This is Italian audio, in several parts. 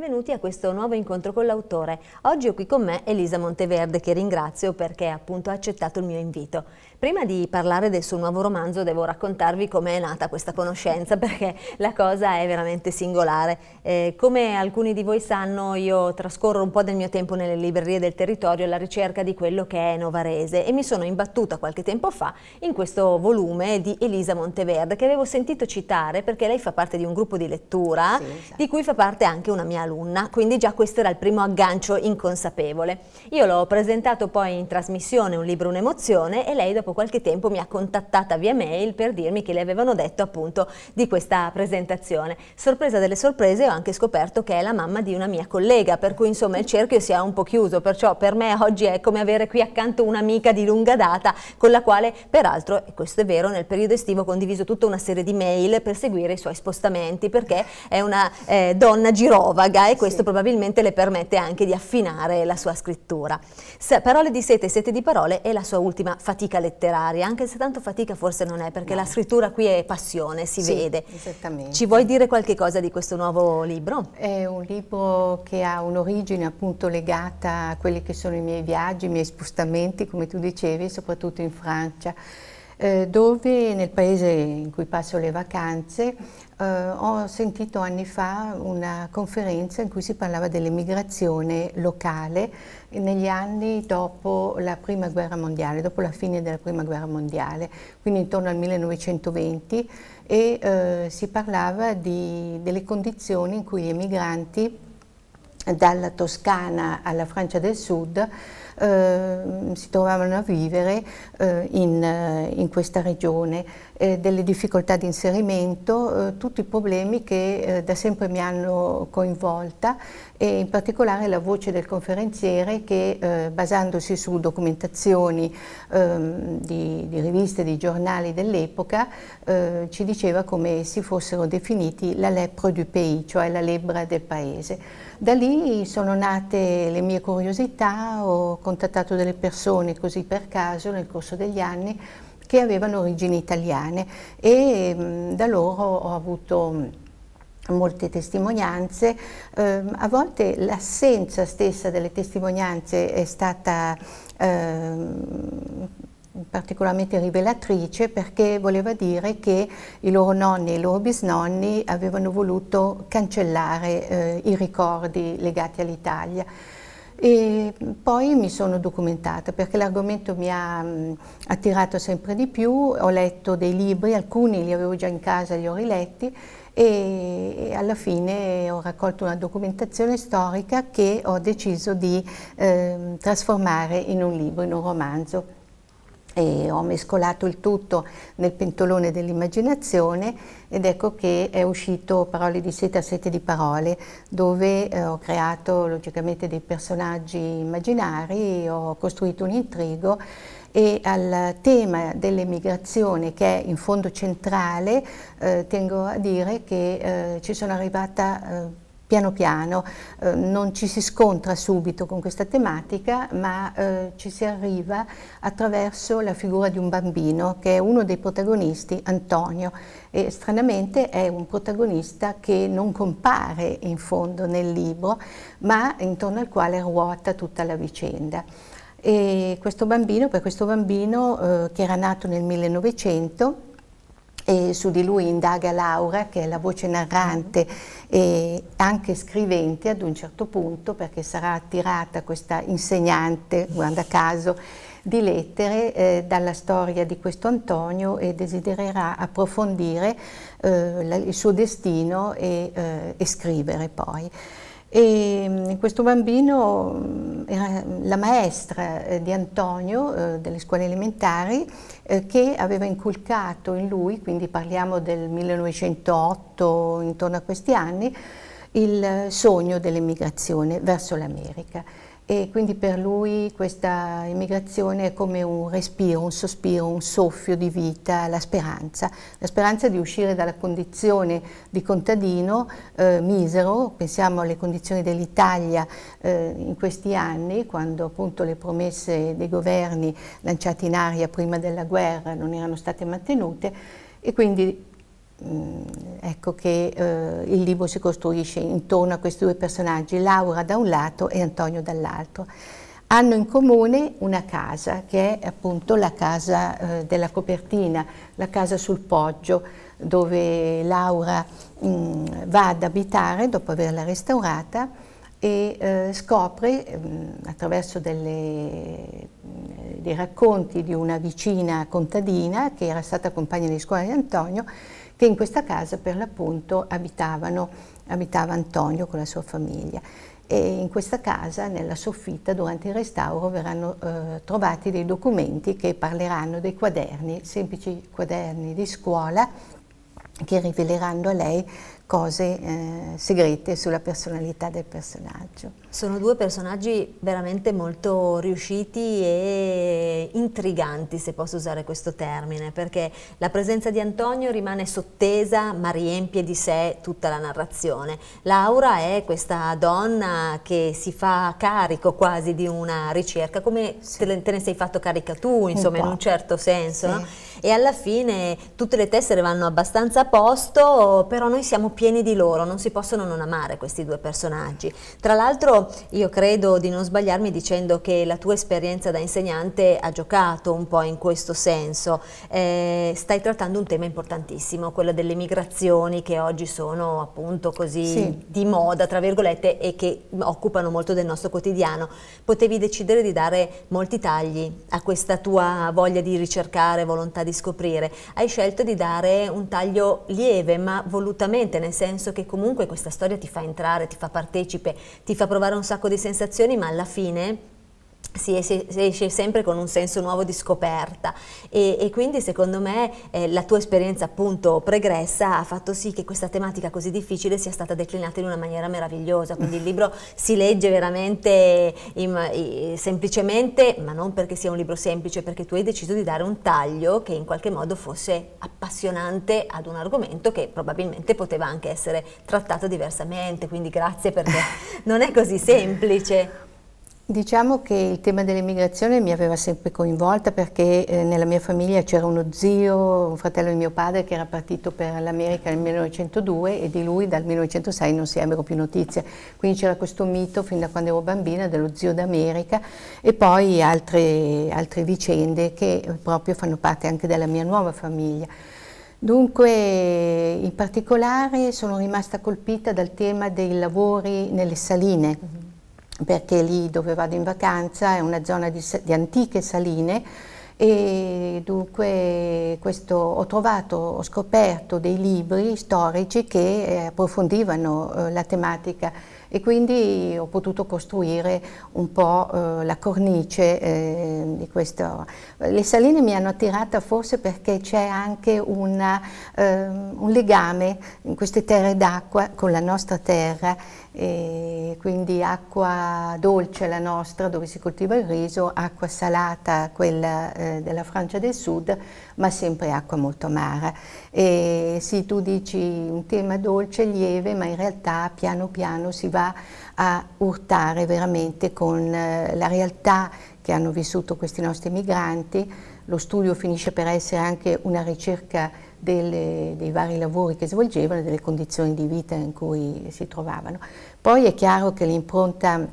benvenuti a questo nuovo incontro con l'autore. Oggi ho qui con me Elisa Monteverde che ringrazio perché appunto ha accettato il mio invito. Prima di parlare del suo nuovo romanzo devo raccontarvi come è nata questa conoscenza perché la cosa è veramente singolare. Eh, come alcuni di voi sanno io trascorro un po' del mio tempo nelle librerie del territorio alla ricerca di quello che è Novarese e mi sono imbattuta qualche tempo fa in questo volume di Elisa Monteverde che avevo sentito citare perché lei fa parte di un gruppo di lettura sì, esatto. di cui fa parte anche una mia alunna alunna, quindi già questo era il primo aggancio inconsapevole. Io l'ho presentato poi in trasmissione Un libro, un'emozione e lei dopo qualche tempo mi ha contattata via mail per dirmi che le avevano detto appunto di questa presentazione. Sorpresa delle sorprese ho anche scoperto che è la mamma di una mia collega, per cui insomma il cerchio si è un po' chiuso, perciò per me oggi è come avere qui accanto un'amica di lunga data con la quale peraltro, e questo è vero, nel periodo estivo ho condiviso tutta una serie di mail per seguire i suoi spostamenti perché è una eh, donna girova divaga e questo sì. probabilmente le permette anche di affinare la sua scrittura. Se, parole di sete sete di parole è la sua ultima fatica letteraria, anche se tanto fatica forse non è, perché no. la scrittura qui è passione, si sì, vede. Esattamente. Ci vuoi dire qualche cosa di questo nuovo libro? È un libro che ha un'origine appunto legata a quelli che sono i miei viaggi, i miei spostamenti, come tu dicevi, soprattutto in Francia eh, dove nel paese in cui passo le vacanze Uh, ho sentito anni fa una conferenza in cui si parlava dell'emigrazione locale negli anni dopo la prima guerra mondiale, dopo la fine della prima guerra mondiale, quindi intorno al 1920 e uh, si parlava di, delle condizioni in cui gli emigranti dalla Toscana alla Francia del Sud Ehm, si trovavano a vivere eh, in, eh, in, questa regione, eh, delle difficoltà di inserimento, tutti i problemi che da sempre mi hanno coinvolta e in particolare la voce del conferenziere che eh, basandosi su documentazioni ehm, di, di, riviste, di giornali dell'epoca eh, ci diceva come si fossero definiti la lepre du pays, cioè la lebbra del paese. Da lì sono nate le mie curiosità, ho contattato delle persone così per caso nel corso degli anni che avevano origini italiane e mh, mm, da loro ho avuto mm, molte testimonianze, eh, a volte l'assenza stessa delle testimonianze è stata eh, particolarmente rivelatrice perché voleva dire che i loro nonni e i loro bisnonni avevano voluto cancellare eh, i ricordi legati all'Italia. E poi mi sono documentata perché l'argomento mi ha mh, mm, attirato sempre di più, ho letto dei libri, alcuni li avevo già in casa, li ho riletti e alla fine ho raccolto una documentazione storica che ho deciso di eh, trasformare in un libro, in un romanzo e ho mescolato il tutto nel pentolone dell'immaginazione ed ecco che è uscito Parole di seta, sete di parole, dove eh, ho creato logicamente dei personaggi immaginari, ho costruito un intrigo e al tema dell'emigrazione che è in fondo centrale eh, tengo a dire che eh, ci sono arrivata eh, piano piano, eh, non ci si scontra subito con questa tematica, ma eh, ci si arriva attraverso la figura di un bambino che è uno dei protagonisti, Antonio, e stranamente è un protagonista che non compare in fondo nel libro, ma intorno al quale ruota tutta la vicenda. E questo bambino, per questo bambino eh, che era nato nel 1900, e su di lui indaga Laura che è la voce narrante mm-hmm. e anche scrivente ad un certo punto perché sarà attirata questa insegnante, guarda caso, di lettere eh, dalla storia di questo Antonio e desidererà approfondire eh, la, il suo destino e, eh, e scrivere poi. E mm, questo bambino mm, era la maestra eh, di Antonio eh, delle scuole elementari eh, che aveva inculcato in lui, quindi parliamo del 1908, intorno a questi anni, il sogno dell'emigrazione verso l'America e quindi per lui questa immigrazione è come un respiro, un sospiro, un soffio di vita, la speranza, la speranza di uscire dalla condizione di contadino eh, misero, pensiamo alle condizioni dell'Italia eh, in questi anni, quando appunto le promesse dei governi lanciate in aria prima della guerra non erano state mantenute e quindi Mm, ecco che eh, il libro si costruisce intorno a questi due personaggi, Laura da un lato e Antonio dall'altro. Hanno in comune una casa, che è appunto la casa eh, della copertina, la casa sul poggio, dove Laura mh, mm, va ad abitare dopo averla restaurata e eh, scopre mh, mm, attraverso delle, mh, dei racconti di una vicina contadina che era stata compagna di scuola di Antonio, che in questa casa per l'appunto abitavano, abitava Antonio con la sua famiglia. E in questa casa, nella soffitta, durante il restauro, verranno eh, trovati dei documenti che parleranno dei quaderni, semplici quaderni di scuola, che riveleranno a lei cose eh, segrete sulla personalità del personaggio. Sono due personaggi veramente molto riusciti e intriganti, se posso usare questo termine, perché la presenza di Antonio rimane sottesa ma riempie di sé tutta la narrazione. Laura è questa donna che si fa carico quasi di una ricerca, come sì. te, ne sei fatto carica tu, insomma, un in un certo senso, sì. no? e alla fine tutte le tessere vanno abbastanza a posto, però noi siamo più pieni di loro, non si possono non amare questi due personaggi. Tra l'altro io credo di non sbagliarmi dicendo che la tua esperienza da insegnante ha giocato un po' in questo senso. Eh, stai trattando un tema importantissimo, quello delle migrazioni che oggi sono appunto così sì. di moda, tra virgolette, e che occupano molto del nostro quotidiano. Potevi decidere di dare molti tagli a questa tua voglia di ricercare, volontà di scoprire. Hai scelto di dare un taglio lieve ma volutamente, nel nel senso che comunque questa storia ti fa entrare, ti fa partecipe, ti fa provare un sacco di sensazioni, ma alla fine si esce, si esce, sempre con un senso nuovo di scoperta e, e quindi secondo me eh, la tua esperienza appunto pregressa ha fatto sì che questa tematica così difficile sia stata declinata in una maniera meravigliosa, quindi il libro si legge veramente in, semplicemente, ma non perché sia un libro semplice, perché tu hai deciso di dare un taglio che in qualche modo fosse appassionante ad un argomento che probabilmente poteva anche essere trattato diversamente, quindi grazie perché non è così semplice. Diciamo che il tema dell'immigrazione mi aveva sempre coinvolta perché eh, nella mia famiglia c'era uno zio, un fratello di mio padre che era partito per l'America nel 1902 e di lui dal 1906 non si ebbero più notizie. Quindi c'era questo mito fin da quando ero bambina dello zio d'America e poi altre, altre vicende che eh, proprio fanno parte anche della mia nuova famiglia. Dunque, in particolare sono rimasta colpita dal tema dei lavori nelle saline perché lì dove vado in vacanza è una zona di, di antiche saline e dunque questo, ho trovato, ho scoperto dei libri storici che eh, approfondivano eh, la tematica e quindi ho potuto costruire un po' eh, la cornice eh, di questo. Le saline mi hanno attirata forse perché c'è anche una, ehm, un legame in queste terre d'acqua con la nostra terra e quindi acqua dolce la nostra dove si coltiva il riso, acqua salata quella eh, della Francia del Sud, ma sempre acqua molto amara. E, sì, tu dici un tema dolce, lieve, ma in realtà piano piano si va a urtare veramente con eh, la realtà che hanno vissuto questi nostri migranti. Lo studio finisce per essere anche una ricerca delle, dei vari lavori che svolgevano e delle condizioni di vita in cui si trovavano. Poi è chiaro che l'impronta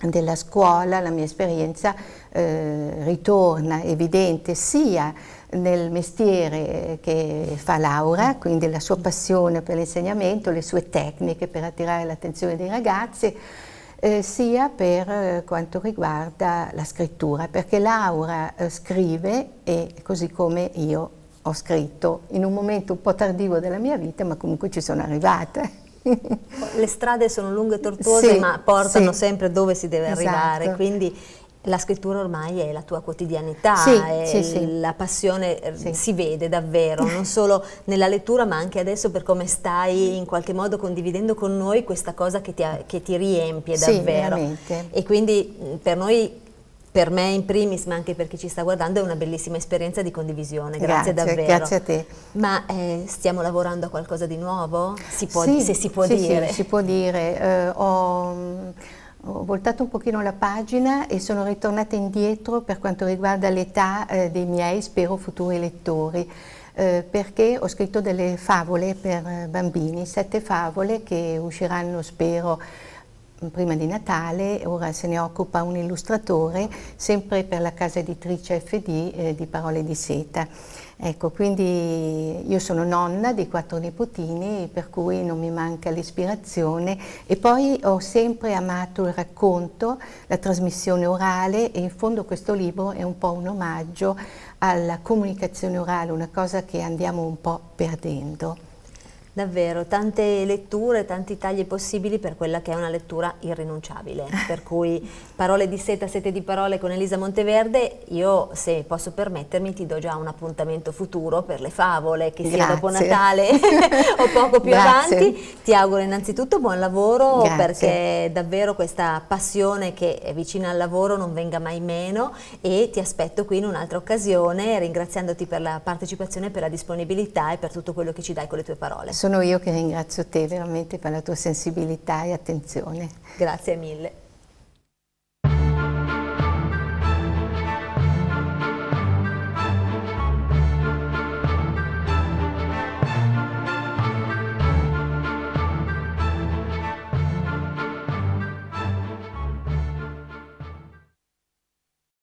della scuola, la mia esperienza, eh, ritorna evidente sia nel mestiere eh, che fa Laura, quindi la sua passione per l'insegnamento, le sue tecniche per attirare l'attenzione dei ragazzi, eh, sia per eh, quanto riguarda la scrittura, perché Laura eh, scrive e così come io ho scritto in un momento un po' tardivo della mia vita, ma comunque ci sono arrivate. Le strade sono lunghe e tortuose, sì, ma portano sì. sempre dove si deve esatto. arrivare, quindi la scrittura ormai è la tua quotidianità, sì, sì, sì. la passione eh, si vede davvero, non solo nella lettura ma anche adesso per come stai in qualche modo condividendo con noi questa cosa che ti, che ti riempie davvero. e quindi mm, per noi per me in primis, ma anche per chi ci sta guardando, è una bellissima esperienza di condivisione, grazie, grazie davvero. Grazie a te. Ma eh, stiamo lavorando a qualcosa di nuovo? Si può, sì, se si può sì, dire. Sì, si può dire. Eh, ho, ho, voltato un pochino la pagina e sono ritornata indietro per quanto riguarda l'età eh, dei miei, spero, futuri lettori. Eh, perché ho scritto delle favole per eh, bambini, sette favole che usciranno, spero, prima di Natale, ora se ne occupa un illustratore, sempre per la casa editrice FD eh, di Parole di Seta. Ecco, quindi io sono nonna di quattro nipotini, per cui non mi manca l'ispirazione e poi ho sempre amato il racconto, la trasmissione orale e in fondo questo libro è un po' un omaggio alla comunicazione orale, una cosa che andiamo un po' perdendo. Davvero, tante letture, tanti tagli possibili per quella che è una lettura irrinunciabile, per cui parole di seta, sete di parole con Elisa Monteverde, io se posso permettermi ti do già un appuntamento futuro per le favole, che Grazie. sia dopo Natale o poco più Grazie. avanti. Ti auguro innanzitutto buon lavoro Grazie. perché davvero questa passione che è vicina al lavoro non venga mai meno e ti aspetto qui in un'altra occasione ringraziandoti per la partecipazione, per la disponibilità e per tutto quello che ci dai con le tue parole. Sono sono io che ringrazio te veramente per la tua sensibilità e attenzione. Grazie mille.